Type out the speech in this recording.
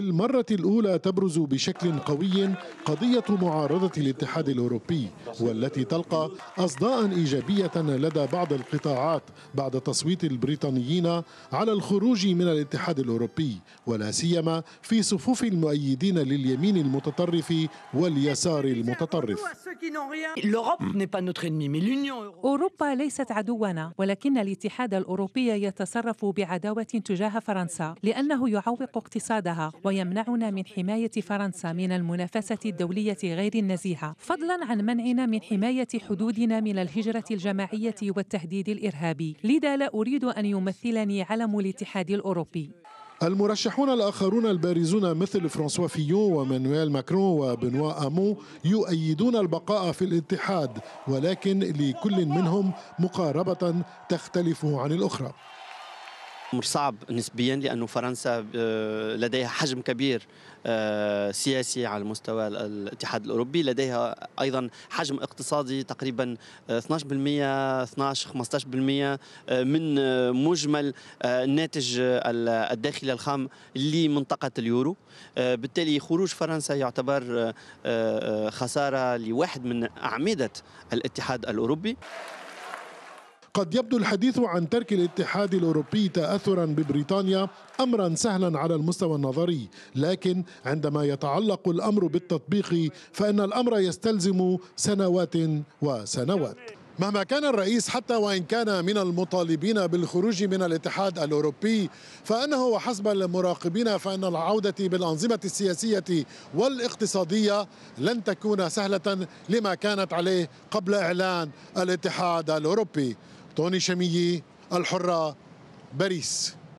المرة الأولى تبرز بشكل قوي قضية معارضة الاتحاد الأوروبي والتي تلقى أصداء إيجابية لدى بعض القطاعات بعد تصويت البريطانيين على الخروج من الاتحاد الأوروبي ولا سيما في صفوف المؤيدين لليمين المتطرف واليسار المتطرف Hmm. أوروبا ليست عدونا ولكن الاتحاد الأوروبي يتصرف بعداوة تجاه فرنسا لأنه يعوق اقتصادها ويمنعنا من حماية فرنسا من المنافسة الدولية غير النزيهة فضلا عن منعنا من حماية حدودنا من الهجرة الجماعية والتهديد الإرهابي لذا لا أريد أن يمثلني علم الاتحاد الأوروبي المرشحون الآخرون البارزون مثل فرانسوا فيون ومانويل ماكرون وبنوا أمون يؤيدون البقاء في الاتحاد ولكن لكل منهم مقاربة تختلف عن الأخرى امر صعب نسبيا لانه فرنسا آه، لديها حجم كبير آه، سياسي على مستوى الاتحاد الاوروبي لديها ايضا حجم اقتصادي تقريبا 12% 12 15% من آه، مجمل الناتج الداخلي الخام لمنطقه اليورو بالتالي خروج فرنسا يعتبر خساره لواحد من اعمده الاتحاد الاوروبي قد يبدو الحديث عن ترك الاتحاد الأوروبي تأثرا ببريطانيا أمرا سهلا على المستوى النظري لكن عندما يتعلق الأمر بالتطبيق فإن الأمر يستلزم سنوات وسنوات مهما كان الرئيس حتى وان كان من المطالبين بالخروج من الاتحاد الاوروبي فانه وحسب المراقبين فان العوده بالانظمه السياسيه والاقتصاديه لن تكون سهله لما كانت عليه قبل اعلان الاتحاد الاوروبي طوني شمية الحرة باريس